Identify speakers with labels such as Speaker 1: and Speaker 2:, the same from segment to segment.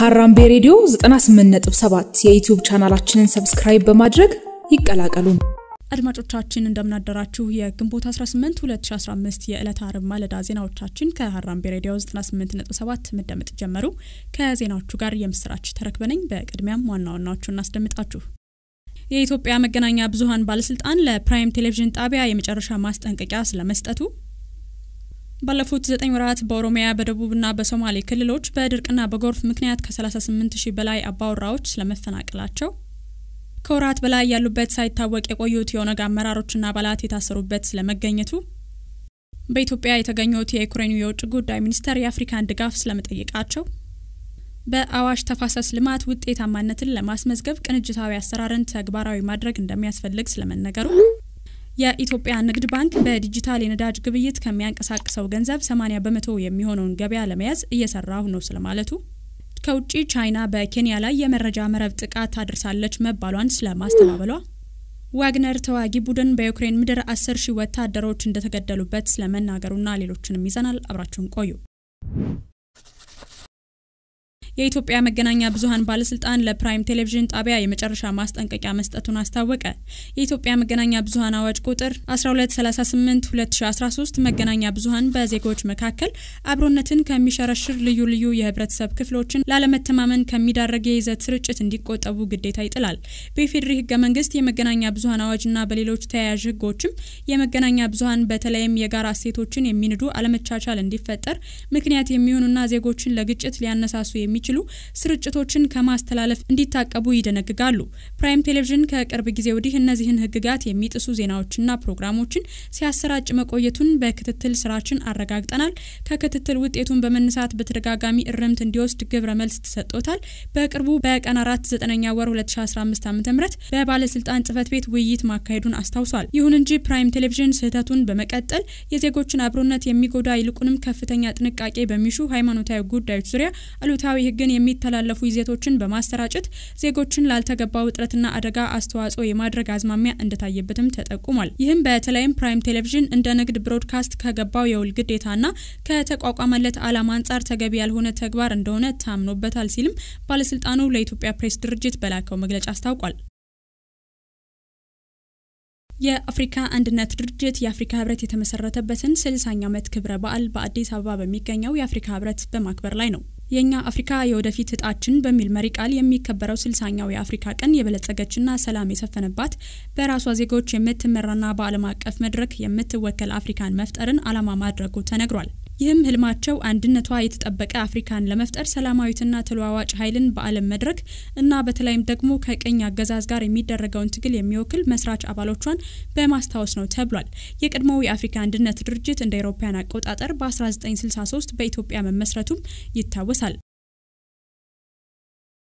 Speaker 1: ሀራምቤ ሬዲዮ 98.7 የዩቲዩብ ቻናላችንን ሰብስክራይብ በማድረግ ይቀላቀሉ። አድማጮቻችን እንደምናደራችሁ። የግንቦት 18 2015 የዕለት አርብ ማለዳ ዜናዎቻችን ከሀራምቤ ሬዲዮ 98.7 መደመጥ ጀመሩ። ከዜናዎቹ ጋር የምስራች ተረክበነኝ። በቅድሚያም ዋና ዋናዎቹ እናስደምጣችሁ። የኢትዮጵያ መገናኛ ብዙሃን ባለስልጣን ለፕራይም ቴሌቪዥን ጣቢያ የመጨረሻ ማስጠንቀቂያ ስለመስጠቱ ባለፉት ዘጠኝ ወራት በኦሮሚያ በደቡብና በሶማሌ ክልሎች በድርቅና በጎርፍ ምክንያት ከ38 ሺህ በላይ አባወራዎች ስለመፈናቀላቸው፣ ከወራት በላይ ያሉበት ሳይታወቅ የቆዩት የኦነግ አመራሮችና አባላት የታሰሩበት ስለመገኘቱ፣ በኢትዮጵያ የተገኙት የዩክሬኑ የውጭ ጉዳይ ሚኒስተር የአፍሪካን ድጋፍ ስለመጠየቃቸው፣ በአዋሽ ተፋሰስ ልማት ውጤታማነትን ለማስመዝገብ ቅንጅታዊ አሰራርን ተግባራዊ ማድረግ እንደሚያስፈልግ ስለመነገሩ የኢትዮጵያ ንግድ ባንክ በዲጂታል የነዳጅ ግብይት ከሚያንቀሳቅሰው ገንዘብ 80 በመቶ የሚሆነውን ገበያ ለመያዝ እየሰራ ነው ስለማለቱ፣ ከውጭ ቻይና በኬንያ ላይ የመረጃ መረብ ጥቃት አድርሳለች መባሏን ስለማስተባበሏ፣ ዋግነር ተዋጊ ቡድን በዩክሬን ምድር 10 ሺህ ወታደሮች እንደተገደሉበት ስለመናገሩና ሌሎችንም ይዘናል። አብራችሁን ቆዩ። የኢትዮጵያ መገናኛ ብዙሃን ባለስልጣን ለፕራይም ቴሌቪዥን ጣቢያ የመጨረሻ ማስጠንቀቂያ መስጠቱን አስታወቀ። የኢትዮጵያ መገናኛ ብዙሃን አዋጅ ቁጥር 1238 2013 መገናኛ ብዙሃን በዜጎች መካከል አብሮነትን ከሚሸረሽር ልዩ ልዩ የህብረተሰብ ክፍሎችን ላለመተማመን ከሚዳረግ የይዘት ስርጭት እንዲቆጠቡ ግዴታ ይጥላል። በኢፌዴሪ ህገ መንግስት የመገናኛ አዋጅ አዋጅና በሌሎች ተያያዥ ህጎችም የመገናኛ ብዙሃን በተለይም የጋራ እሴቶችን የሚንዱ አለመቻቻል እንዲፈጠር ምክንያት የሚሆኑና ዜጎችን ለግጭት ሊያነሳሱ የሚችሉ የሚያስችሉ ስርጭቶችን ከማስተላለፍ እንዲታቀቡ ይደነግጋሉ። ፕራይም ቴሌቪዥን ከቅርብ ጊዜ ወዲህ እነዚህን ህግጋት የሚጥሱ ዜናዎችና ፕሮግራሞችን ሲያሰራጭ መቆየቱን በክትትል ስራችን አረጋግጠናል። ከክትትል ውጤቱን በመነሳት በተደጋጋሚ እርምት እንዲወስድ ግብረ መልስ ተሰጥቶታል። በቅርቡ በቀን 4 9ኛ ወር 2015 ዓ ም በባለስልጣን ጽህፈት ቤት ውይይት ማካሄዱን አስታውሷል። ይሁን እንጂ ፕራይም ቴሌቪዥን ስህተቱን በመቀጠል የዜጎችን አብሮነት የሚጎዳ ይልቁንም ከፍተኛ ጥንቃቄ በሚሹ ሃይማኖታዊ ጉዳዮች ዙሪያ አሉታዊ ህግ ሕግን የሚተላለፉ ይዘቶችን በማሰራጨት ዜጎችን ላልተገባ ውጥረትና አደጋ አስተዋጽኦ የማድረግ አዝማሚያ እንደታየበትም ተጠቁሟል። ይህም በተለይም ፕራይም ቴሌቪዥን እንደ ንግድ ብሮድካስት ከገባው የውል ግዴታና ከተቋቋመለት ዓላማ አንጻር ተገቢ ያልሆነ ተግባር እንደሆነ ታምኖበታል ሲልም ባለስልጣኑ ለኢትዮጵያ ፕሬስ ድርጅት በላከው መግለጫ አስታውቋል። የአፍሪካ አንድነት ድርጅት የአፍሪካ ህብረት የተመሰረተበትን ስልሳኛ ዓመት ክብረ በዓል በአዲስ አበባ በሚገኘው የአፍሪካ ህብረት በማክበር ላይ ነው። የእኛ አፍሪካ የወደፊት እጣችን በሚል መሪ ቃል የሚከበረው ስልሳኛው የአፍሪካ ቀን የበለጸገችና ሰላም የሰፈነባት በራሷ ዜጎች የምትመራና በዓለም አቀፍ መድረክ የምትወከል አፍሪካን መፍጠርን አላማ ማድረጉ ተነግሯል። ይህም ህልማቸው አንድነቷ የተጠበቀ አፍሪካን ለመፍጠር ሰላማዊትና ተለዋዋጭ ኃይልን በዓለም መድረክ እና በተለይም ደግሞ ከቀኝ አገዛዝ ጋር የሚደረገውን ትግል የሚወክል መስራች አባሎቿን በማስታወስ ነው ተብሏል። የቀድሞው የአፍሪካ አንድነት ድርጅት እንደ አውሮፓውያን አቆጣጠር በ1963 በኢትዮጵያ መመስረቱም ይታወሳል።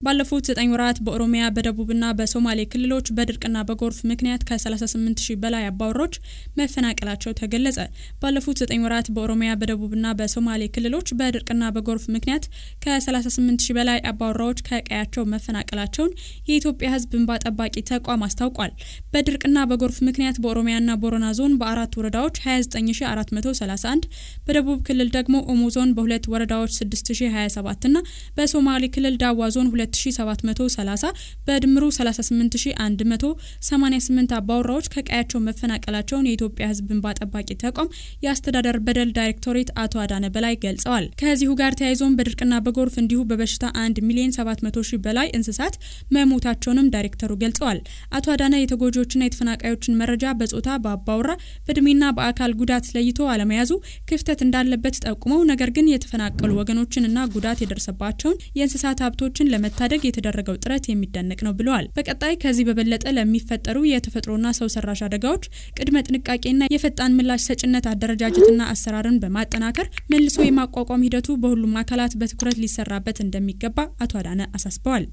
Speaker 1: ባለፉት ዘጠኝ ወራት በኦሮሚያ በደቡብና በሶማሌ ክልሎች በድርቅና በጎርፍ ምክንያት ከ38 ሺህ በላይ አባወሮች መፈናቀላቸው ተገለጸ። ባለፉት ዘጠኝ ወራት በኦሮሚያ በደቡብና በሶማሌ ክልሎች በድርቅና በጎርፍ ምክንያት ከ38 ሺህ በላይ አባወራዎች ከቀያቸው መፈናቀላቸውን የኢትዮጵያ ሕዝብ እንባ ጠባቂ ተቋም አስታውቋል። በድርቅና በጎርፍ ምክንያት በኦሮሚያና ቦረና ዞን በአራት ወረዳዎች 29431 በደቡብ ክልል ደግሞ ኦሞ ዞን በሁለት ወረዳዎች 6027 እና በሶማሌ ክልል ዳዋ ዞን 2730 በድምሩ 38188 አባወራዎች ከቀያቸው መፈናቀላቸውን የኢትዮጵያ ሕዝብ እንባ ጠባቂ ተቋም የአስተዳደር በደል ዳይሬክቶሬት አቶ አዳነ በላይ ገልጸዋል። ከዚሁ ጋር ተያይዞም በድርቅና በጎርፍ እንዲሁ በበሽታ 1 ሚሊዮን 700 ሺህ በላይ እንስሳት መሞታቸውንም ዳይሬክተሩ ገልጸዋል። አቶ አዳነ የተጎጂዎችና የተፈናቃዮችን መረጃ በጾታ በአባወራ በእድሜና በአካል ጉዳት ለይቶ አለመያዙ ክፍተት እንዳለበት ጠቁመው ነገር ግን የተፈናቀሉ ወገኖችንና ጉዳት የደረሰባቸውን የእንስሳት ሀብቶችን ለመ ለመታደግ የተደረገው ጥረት የሚደነቅ ነው ብለዋል። በቀጣይ ከዚህ በበለጠ ለሚፈጠሩ የተፈጥሮና ሰው ሰራሽ አደጋዎች ቅድመ ጥንቃቄና የፈጣን ምላሽ ሰጭነት አደረጃጀትና አሰራርን በማጠናከር መልሶ የማቋቋም ሂደቱ በሁሉም አካላት በትኩረት ሊሰራበት እንደሚገባ አቶ አዳነ አሳስበዋል።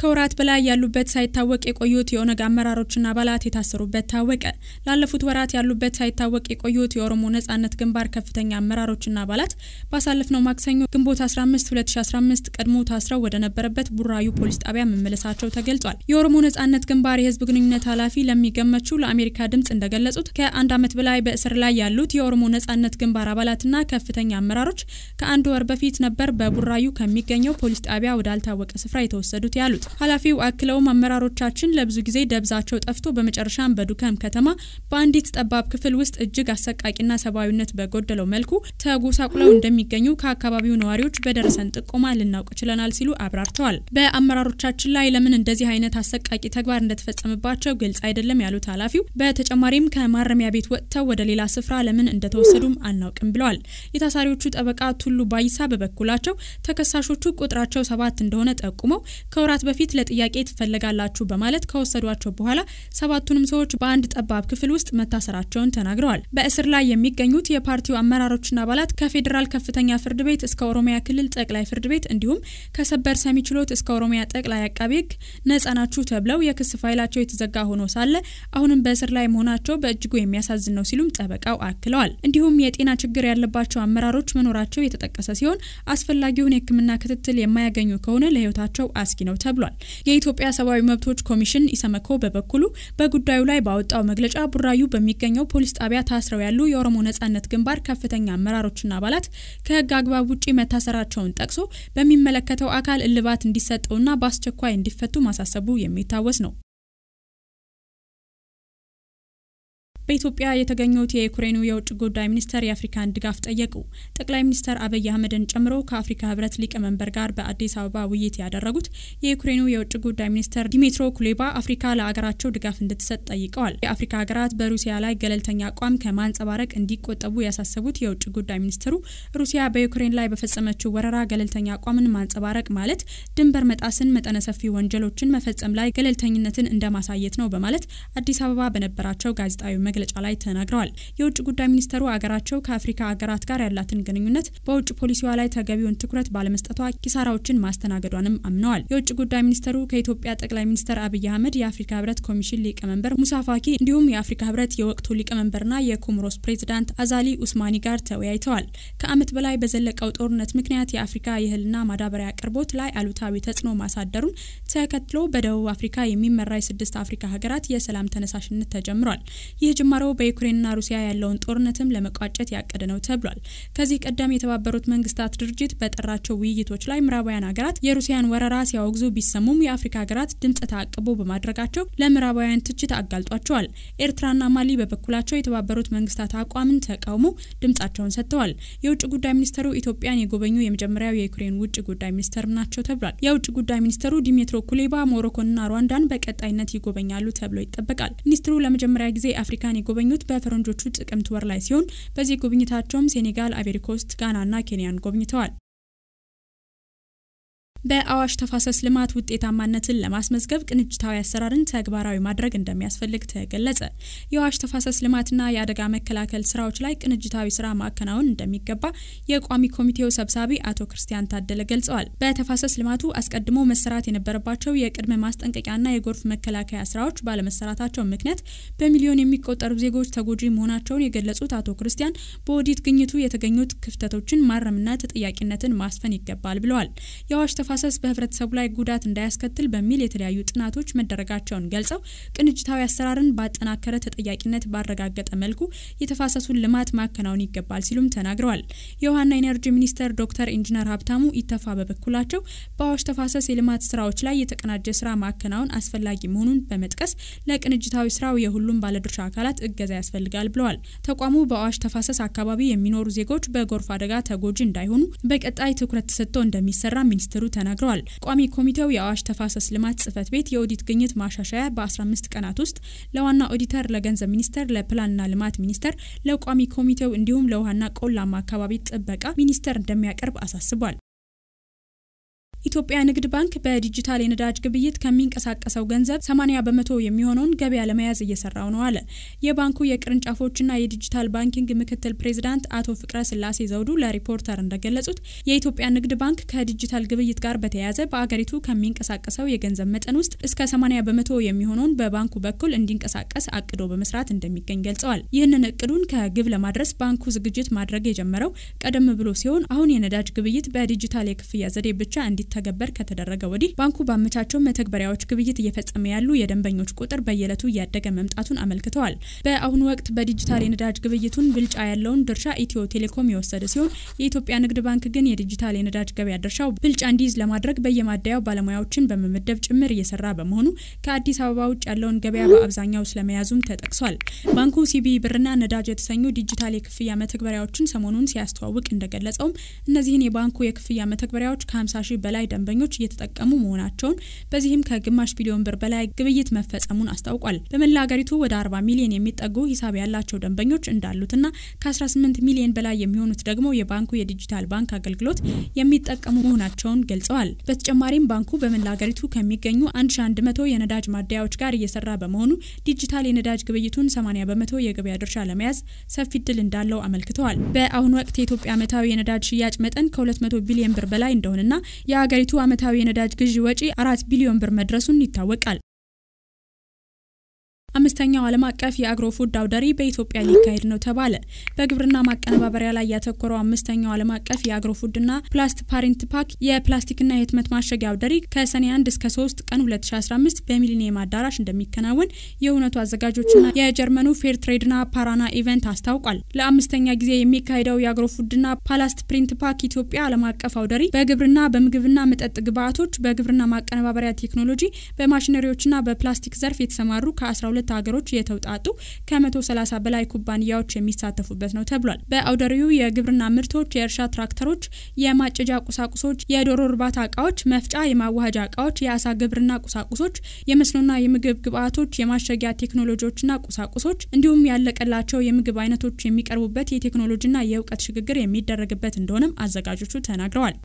Speaker 1: ከወራት በላይ ያሉበት ሳይታወቅ የቆዩት የኦነግ አመራሮችና አባላት የታሰሩበት ታወቀ። ላለፉት ወራት ያሉበት ሳይታወቅ የቆዩት የኦሮሞ ነጻነት ግንባር ከፍተኛ አመራሮችና አባላት ባሳለፍነው ማክሰኞ ግንቦት 15 2015 ቀድሞ ታስረው ወደ ነበረበት ቡራዩ ፖሊስ ጣቢያ መመለሳቸው ተገልጿል። የኦሮሞ ነጻነት ግንባር የህዝብ ግንኙነት ኃላፊ ለሚገመቹ ለአሜሪካ ድምጽ እንደገለጹት ከአንድ ዓመት በላይ በእስር ላይ ያሉት የኦሮሞ ነጻነት ግንባር አባላትና ከፍተኛ አመራሮች ከአንድ ወር በፊት ነበር በቡራዩ ከሚገኘው ፖሊስ ጣቢያ ወዳልታወቀ ስፍራ የተወሰዱት ያሉት ኃላፊው አክለውም አመራሮቻችን ለብዙ ጊዜ ደብዛቸው ጠፍቶ በመጨረሻም በዱከም ከተማ በአንዲት ጠባብ ክፍል ውስጥ እጅግ አሰቃቂና ሰብአዊነት በጎደለው መልኩ ተጎሳቁለው እንደሚገኙ ከአካባቢው ነዋሪዎች በደረሰን ጥቆማ ልናውቅ ችለናል ሲሉ አብራርተዋል። በአመራሮቻችን ላይ ለምን እንደዚህ አይነት አሰቃቂ ተግባር እንደተፈጸመባቸው ግልጽ አይደለም ያሉት ኃላፊው በተጨማሪም ከማረሚያ ቤት ወጥተው ወደ ሌላ ስፍራ ለምን እንደተወሰዱም አናውቅም ብለዋል። የታሳሪዎቹ ጠበቃ ቱሉ ባይሳ በበኩላቸው ተከሳሾቹ ቁጥራቸው ሰባት እንደሆነ ጠቁመው ከወራት በፊት በፊት ለጥያቄ ትፈለጋላችሁ በማለት ከወሰዷቸው በኋላ ሰባቱንም ሰዎች በአንድ ጠባብ ክፍል ውስጥ መታሰራቸውን ተናግረዋል። በእስር ላይ የሚገኙት የፓርቲው አመራሮችና አባላት ከፌዴራል ከፍተኛ ፍርድ ቤት እስከ ኦሮሚያ ክልል ጠቅላይ ፍርድ ቤት እንዲሁም ከሰበር ሰሚ ችሎት እስከ ኦሮሚያ ጠቅላይ አቃቤ ሕግ ነጻ ናችሁ ተብለው የክስ ፋይላቸው የተዘጋ ሆኖ ሳለ አሁንም በእስር ላይ መሆናቸው በእጅጉ የሚያሳዝን ነው ሲሉም ጠበቃው አክለዋል። እንዲሁም የጤና ችግር ያለባቸው አመራሮች መኖራቸው የተጠቀሰ ሲሆን አስፈላጊውን የሕክምና ክትትል የማያገኙ ከሆነ ለህይወታቸው አስጊ ነው ተብሏል። ተናግሯል። የኢትዮጵያ ሰብአዊ መብቶች ኮሚሽን ኢሰመኮ በበኩሉ በጉዳዩ ላይ ባወጣው መግለጫ ቡራዩ በሚገኘው ፖሊስ ጣቢያ ታስረው ያሉ የኦሮሞ ነጻነት ግንባር ከፍተኛ አመራሮችና አባላት ከህግ አግባብ ውጪ መታሰራቸውን ጠቅሶ በሚመለከተው አካል እልባት እንዲሰጠውና በአስቸኳይ እንዲፈቱ ማሳሰቡ የሚታወስ ነው። በኢትዮጵያ የተገኙት የዩክሬኑ የውጭ ጉዳይ ሚኒስተር የአፍሪካን ድጋፍ ጠየቁ። ጠቅላይ ሚኒስተር አብይ አህመድን ጨምሮ ከአፍሪካ ህብረት ሊቀመንበር ጋር በአዲስ አበባ ውይይት ያደረጉት የዩክሬኑ የውጭ ጉዳይ ሚኒስተር ዲሚትሮ ኩሌባ አፍሪካ ለሀገራቸው ድጋፍ እንድትሰጥ ጠይቀዋል። የአፍሪካ ሀገራት በሩሲያ ላይ ገለልተኛ አቋም ከማንጸባረቅ እንዲቆጠቡ ያሳሰቡት የውጭ ጉዳይ ሚኒስትሩ ሩሲያ በዩክሬን ላይ በፈጸመችው ወረራ ገለልተኛ አቋምን ማንጸባረቅ ማለት ድንበር መጣስን፣ መጠነ ሰፊ ወንጀሎችን መፈጸም ላይ ገለልተኝነትን እንደማሳየት ነው በማለት አዲስ አበባ በነበራቸው ጋዜጣዊ መግለጫ መግለጫ ላይ ተናግረዋል። የውጭ ጉዳይ ሚኒስተሩ አገራቸው ከአፍሪካ አገራት ጋር ያላትን ግንኙነት በውጭ ፖሊሲዋ ላይ ተገቢውን ትኩረት ባለመስጠቷ ኪሳራዎችን ማስተናገዷንም አምነዋል። የውጭ ጉዳይ ሚኒስተሩ ከኢትዮጵያ ጠቅላይ ሚኒስትር አብይ አህመድ፣ የአፍሪካ ህብረት ኮሚሽን ሊቀመንበር ሙሳ ፋኪ እንዲሁም የአፍሪካ ህብረት የወቅቱ ሊቀመንበርና የኮሞሮስ ፕሬዚዳንት አዛሊ ኡስማኒ ጋር ተወያይተዋል። ከአመት በላይ በዘለቀው ጦርነት ምክንያት የአፍሪካ የእህልና ማዳበሪያ አቅርቦት ላይ አሉታዊ ተጽዕኖ ማሳደሩን ተከትሎ በደቡብ አፍሪካ የሚመራ የስድስት አፍሪካ ሀገራት የሰላም ተነሳሽነት ተጀምሯል። ይህ የተጀመረው በዩክሬንና ሩሲያ ያለውን ጦርነትም ለመቋጨት ያቀደ ነው ተብሏል። ከዚህ ቀደም የተባበሩት መንግስታት ድርጅት በጠራቸው ውይይቶች ላይ ምዕራባውያን ሀገራት የሩሲያን ወረራ ሲያወግዙ ቢሰሙም የአፍሪካ ሀገራት ድምጽ ታቅቦ በማድረጋቸው ለምዕራባውያን ትችት አጋልጧቸዋል። ኤርትራና ማሊ በበኩላቸው የተባበሩት መንግስታት አቋምን ተቃውሞ ድምጻቸውን ሰጥተዋል። የውጭ ጉዳይ ሚኒስተሩ ኢትዮጵያን የጎበኙ የመጀመሪያው የዩክሬን ውጭ ጉዳይ ሚኒስተርም ናቸው ተብሏል። የውጭ ጉዳይ ሚኒስተሩ ዲሜትሮ ኩሌባ ሞሮኮንና ሩዋንዳን በቀጣይነት ይጎበኛሉ ተብሎ ይጠበቃል። ሚኒስትሩ ለመጀመሪያ ጊዜ አፍሪካ አፍሪካን የጎበኙት በፈረንጆቹ ጥቅምት ወር ላይ ሲሆን በዚህ ጉብኝታቸውም ሴኔጋል፣ አቤሪኮስት፣ ጋናና ኬንያን ጎብኝተዋል። በአዋሽ ተፋሰስ ልማት ውጤታማነትን ለማስመዝገብ ቅንጅታዊ አሰራርን ተግባራዊ ማድረግ እንደሚያስፈልግ ተገለጸ። የአዋሽ ተፋሰስ ልማትና የአደጋ መከላከል ስራዎች ላይ ቅንጅታዊ ስራ ማከናወን እንደሚገባ የቋሚ ኮሚቴው ሰብሳቢ አቶ ክርስቲያን ታደለ ገልጸዋል። በተፋሰስ ልማቱ አስቀድሞ መሰራት የነበረባቸው የቅድመ ማስጠንቀቂያና የጎርፍ መከላከያ ስራዎች ባለመሰራታቸው ምክንያት በሚሊዮን የሚቆጠሩ ዜጎች ተጎጂ መሆናቸውን የገለጹት አቶ ክርስቲያን በኦዲት ግኝቱ የተገኙት ክፍተቶችን ማረምና ተጠያቂነትን ማስፈን ይገባል ብለዋል። ተፋሰስ በህብረተሰቡ ላይ ጉዳት እንዳያስከትል በሚል የተለያዩ ጥናቶች መደረጋቸውን ገልጸው ቅንጅታዊ አሰራርን ባጠናከረ ተጠያቂነት ባረጋገጠ መልኩ የተፋሰሱን ልማት ማከናወን ይገባል ሲሉም ተናግረዋል። የውሃና ኢነርጂ ሚኒስተር ዶክተር ኢንጂነር ሀብታሙ ኢተፋ በበኩላቸው በአዋሽ ተፋሰስ የልማት ስራዎች ላይ የተቀናጀ ስራ ማከናወን አስፈላጊ መሆኑን በመጥቀስ ለቅንጅታዊ ስራው የሁሉም ባለድርሻ አካላት እገዛ ያስፈልጋል ብለዋል። ተቋሙ በአዋሽ ተፋሰስ አካባቢ የሚኖሩ ዜጎች በጎርፍ አደጋ ተጎጂ እንዳይሆኑ በቀጣይ ትኩረት ተሰጥቶ እንደሚሰራ ሚኒስትሩ ተናግረዋል። ቋሚ ኮሚቴው የአዋሽ ተፋሰስ ልማት ጽህፈት ቤት የኦዲት ግኝት ማሻሻያ በ15 ቀናት ውስጥ ለዋና ኦዲተር፣ ለገንዘብ ሚኒስቴር፣ ለፕላንና ልማት ሚኒስቴር፣ ለቋሚ ኮሚቴው እንዲሁም ለውሃና ቆላማ አካባቢ ጥበቃ ሚኒስቴር እንደሚያቀርብ አሳስቧል። ኢትዮጵያ ንግድ ባንክ በዲጂታል የነዳጅ ግብይት ከሚንቀሳቀሰው ገንዘብ 80 በመቶ የሚሆነውን ገበያ ለመያዝ እየሰራው ነው አለ። የባንኩ የቅርንጫፎችና የዲጂታል ባንኪንግ ምክትል ፕሬዚዳንት አቶ ፍቅረ ስላሴ ዘውዱ ለሪፖርተር እንደገለጹት የኢትዮጵያ ንግድ ባንክ ከዲጂታል ግብይት ጋር በተያያዘ በአገሪቱ ከሚንቀሳቀሰው የገንዘብ መጠን ውስጥ እስከ 80 በመቶ የሚሆነውን በባንኩ በኩል እንዲንቀሳቀስ አቅዶ በመስራት እንደሚገኝ ገልጸዋል። ይህንን እቅዱን ከግብ ለማድረስ ባንኩ ዝግጅት ማድረግ የጀመረው ቀደም ብሎ ሲሆን አሁን የነዳጅ ግብይት በዲጂታል የክፍያ ዘዴ ብቻ እንዲ እንዲተገበር ከተደረገ ወዲህ ባንኩ ባመቻቸው መተግበሪያዎች ግብይት እየፈጸመ ያሉ የደንበኞች ቁጥር በየዕለቱ እያደገ መምጣቱን አመልክተዋል። በአሁኑ ወቅት በዲጂታል የነዳጅ ግብይቱን ብልጫ ያለውን ድርሻ ኢትዮ ቴሌኮም የወሰደ ሲሆን የኢትዮጵያ ንግድ ባንክ ግን የዲጂታል የነዳጅ ገበያ ድርሻው ብልጫ እንዲይዝ ለማድረግ በየማደያው ባለሙያዎችን በመመደብ ጭምር እየሰራ በመሆኑ ከአዲስ አበባ ውጭ ያለውን ገበያ በአብዛኛው ስለመያዙም ተጠቅሷል። ባንኩ ሲቢ ብርና ነዳጅ የተሰኙ ዲጂታል የክፍያ መተግበሪያዎችን ሰሞኑን ሲያስተዋውቅ እንደገለጸውም እነዚህን የባንኩ የክፍያ መተግበሪያዎች ከ50 ሺህ በላይ በላይ ደንበኞች እየተጠቀሙ መሆናቸውን በዚህም ከግማሽ ቢሊዮን ብር በላይ ግብይት መፈጸሙን አስታውቋል። በመላ ሀገሪቱ ወደ 40 ሚሊዮን የሚጠጉ ሂሳብ ያላቸው ደንበኞች እንዳሉትና ከ18 ሚሊዮን በላይ የሚሆኑት ደግሞ የባንኩ የዲጂታል ባንክ አገልግሎት የሚጠቀሙ መሆናቸውን ገልጸዋል። በተጨማሪም ባንኩ በመላ ሀገሪቱ ከሚገኙ 1100 የነዳጅ ማደያዎች ጋር እየሰራ በመሆኑ ዲጂታል የነዳጅ ግብይቱን 80 በመቶ የገበያ ድርሻ ለመያዝ ሰፊ እድል እንዳለው አመልክተዋል። በአሁኑ ወቅት የኢትዮጵያ ዓመታዊ የነዳጅ ሽያጭ መጠን ከ200 ቢሊዮን ብር በላይ እንደሆነና የሀገሪቱ ዓመታዊ የነዳጅ ግዢ ወጪ አራት ቢሊዮን ብር መድረሱን ይታወቃል። አምስተኛው ዓለም አቀፍ የአግሮ ፉድ አውደሪ በኢትዮጵያ ሊካሄድ ነው ተባለ። በግብርና ማቀነባበሪያ ላይ ያተኮረው አምስተኛው ዓለም አቀፍ የአግሮ ፉድና ፕላስት ፓሪንት ፓክ የፕላስቲክና የህትመት ማሸጊያ አውደሪ ከሰኔ 1 እስከ 3 ቀን 2015 በሚሊኒየም አዳራሽ እንደሚከናወን የእውነቱ አዘጋጆችና የጀርመኑ ፌር ትሬድና ፓራና ኢቨንት አስታውቋል። ለአምስተኛ ጊዜ የሚካሄደው የአግሮ ፉድና ፓላስት ፕሪንት ፓክ ኢትዮጵያ ዓለም አቀፍ አውደሪ በግብርና በምግብና መጠጥ ግብአቶች፣ በግብርና ማቀነባበሪያ ቴክኖሎጂ፣ በማሽነሪዎችና በፕላስቲክ ዘርፍ የተሰማሩ ከ12 ከ ሀገሮች የተውጣጡ ከ130 በላይ ኩባንያዎች የሚሳተፉበት ነው ተብሏል። በአውደ የግብርና ምርቶች፣ የእርሻ ትራክተሮች፣ የማጨጃ ቁሳቁሶች፣ የዶሮ እርባታ እቃዎች፣ መፍጫ፣ የማዋሃጃ እቃዎች፣ የአሳ ግብርና ቁሳቁሶች፣ የመስኖና የምግብ ግብአቶች፣ የማሸጊያ ቴክኖሎጂዎችና ቁሳቁሶች እንዲሁም ያለቀላቸው የምግብ አይነቶች የሚቀርቡበት የቴክኖሎጂና የእውቀት ሽግግር የሚደረግበት እንደሆነም አዘጋጆቹ ተናግረዋል።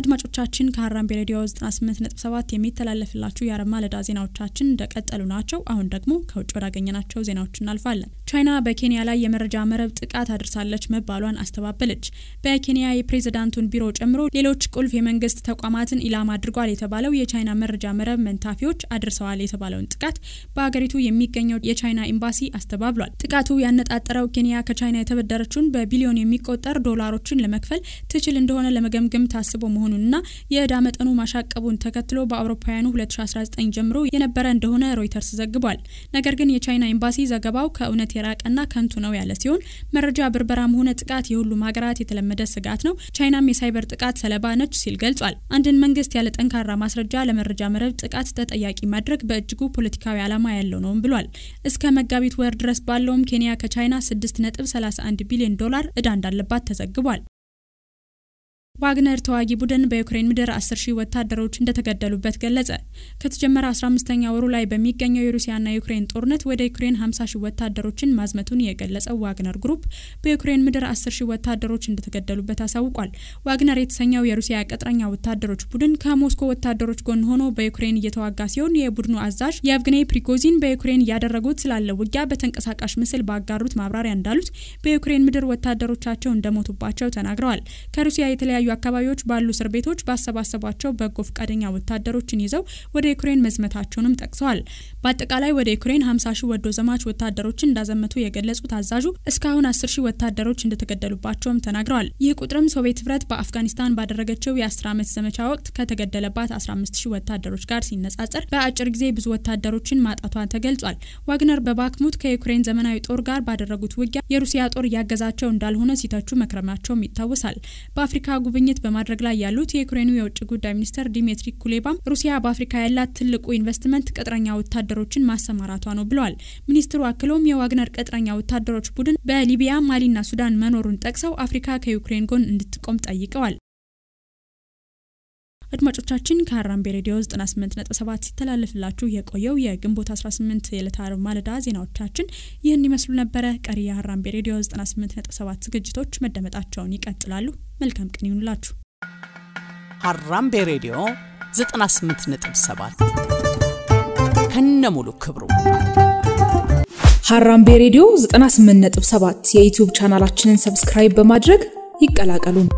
Speaker 1: አድማጮቻችን ከሀራምቤ ሬዲዮ 98.7 የሚተላለፍላችሁ የአረብ ማለዳ ዜናዎቻችን እንደቀጠሉ ናቸው። አሁን ደግሞ ከውጭ ወዳገኘናቸው ዜናዎች እናልፋለን። ቻይና በኬንያ ላይ የመረጃ መረብ ጥቃት አድርሳለች መባሏን አስተባበለች። በኬንያ የፕሬዝዳንቱን ቢሮ ጨምሮ ሌሎች ቁልፍ የመንግስት ተቋማትን ኢላማ አድርጓል የተባለው የቻይና መረጃ መረብ መንታፊዎች አድርሰዋል የተባለውን ጥቃት በአገሪቱ የሚገኘው የቻይና ኤምባሲ አስተባብሏል። ጥቃቱ ያነጣጠረው ኬንያ ከቻይና የተበደረችውን በቢሊዮን የሚቆጠር ዶላሮችን ለመክፈል ትችል እንደሆነ ለመገምገም ታስቦ መሆኑንና የእዳ መጠኑ ማሻቀቡን ተከትሎ በአውሮፓውያኑ 2019 ጀምሮ የነበረ እንደሆነ ሮይተርስ ዘግቧል። ነገር ግን የቻይና ኤምባሲ ዘገባው ከእውነት የራቀና ከንቱ ነው ያለ ሲሆን መረጃ ብርበራም ሆነ ጥቃት የሁሉም ሀገራት የተለመደ ስጋት ነው፣ ቻይናም የሳይበር ጥቃት ሰለባ ነች ሲል ገልጿል። አንድን መንግስት ያለ ጠንካራ ማስረጃ ለመረጃ መረብ ጥቃት ተጠያቂ ማድረግ በእጅጉ ፖለቲካዊ ዓላማ ያለው ነውም ብሏል። እስከ መጋቢት ወር ድረስ ባለውም ኬንያ ከቻይና 6.31 ቢሊዮን ዶላር ዕዳ እንዳለባት ተዘግቧል። ዋግነር ተዋጊ ቡድን በዩክሬን ምድር 10 ሺህ ወታደሮች እንደተገደሉበት ገለጸ። ከተጀመረ 15ኛ ወሩ ላይ በሚገኘው የሩሲያና የዩክሬን ጦርነት ወደ ዩክሬን 50 ሺህ ወታደሮችን ማዝመቱን የገለጸው ዋግነር ግሩፕ በዩክሬን ምድር 10 ሺህ ወታደሮች እንደተገደሉበት አሳውቋል። ዋግነር የተሰኘው የሩሲያ ቅጥረኛ ወታደሮች ቡድን ከሞስኮ ወታደሮች ጎን ሆኖ በዩክሬን እየተዋጋ ሲሆን የቡድኑ አዛዥ የአቭግኔ ፕሪጎዚን በዩክሬን እያደረጉት ስላለው ውጊያ በተንቀሳቃሽ ምስል ባጋሩት ማብራሪያ እንዳሉት በዩክሬን ምድር ወታደሮቻቸው እንደሞቱባቸው ተናግረዋል። ከሩሲያ የተለያዩ በተለያዩ አካባቢዎች ባሉ እስር ቤቶች ባሰባሰቧቸው በጎ ፈቃደኛ ወታደሮችን ይዘው ወደ ዩክሬን መዝመታቸውንም ጠቅሰዋል። በአጠቃላይ ወደ ዩክሬን 50 ሺህ ወዶ ዘማች ወታደሮችን እንዳዘመቱ የገለጹት አዛዡ እስካሁን 10 ሺህ ወታደሮች እንደተገደሉባቸውም ተናግረዋል። ይህ ቁጥርም ሶቪየት ህብረት በአፍጋኒስታን ባደረገችው የ10 ዓመት ዘመቻ ወቅት ከተገደለባት 15 ሺህ ወታደሮች ጋር ሲነጻጸር በአጭር ጊዜ ብዙ ወታደሮችን ማጣቷ ተገልጿል። ዋግነር በባክሙት ከዩክሬን ዘመናዊ ጦር ጋር ባደረጉት ውጊያ የሩሲያ ጦር እያገዛቸው እንዳልሆነ ሲተቹ መክረማቸውም ይታወሳል። በአፍሪካ ጉብኝት በማድረግ ላይ ያሉት የዩክሬኑ የውጭ ጉዳይ ሚኒስትር ዲሜትሪ ኩሌባም ሩሲያ በአፍሪካ ያላት ትልቁ ኢንቨስትመንት ቅጥረኛ ወታደሮችን ማሰማራቷ ነው ብለዋል። ሚኒስትሩ አክለውም የዋግነር ቅጥረኛ ወታደሮች ቡድን በሊቢያ ማሊና ሱዳን መኖሩን ጠቅሰው አፍሪካ ከዩክሬን ጎን እንድትቆም ጠይቀዋል። አድማጮቻችን ከአራምቤ ሬዲዮ 98.7 ሲተላለፍላችሁ የቆየው የግንቦት 18 የዕለተ አርብ ማለዳ ዜናዎቻችን ይህን ይመስሉ ነበረ። ቀሪ የአራምቤ ሬዲዮ 98.7 ዝግጅቶች መደመጣቸውን ይቀጥላሉ። መልካም ቀን ይሁንላችሁ። አራምቤ ሬዲዮ 98.7 ከነሙሉ ክብሩ ሀራምቤ ሬዲዮ 98.7 የዩቲዩብ ቻናላችንን ሰብስክራይብ በማድረግ ይቀላቀሉን።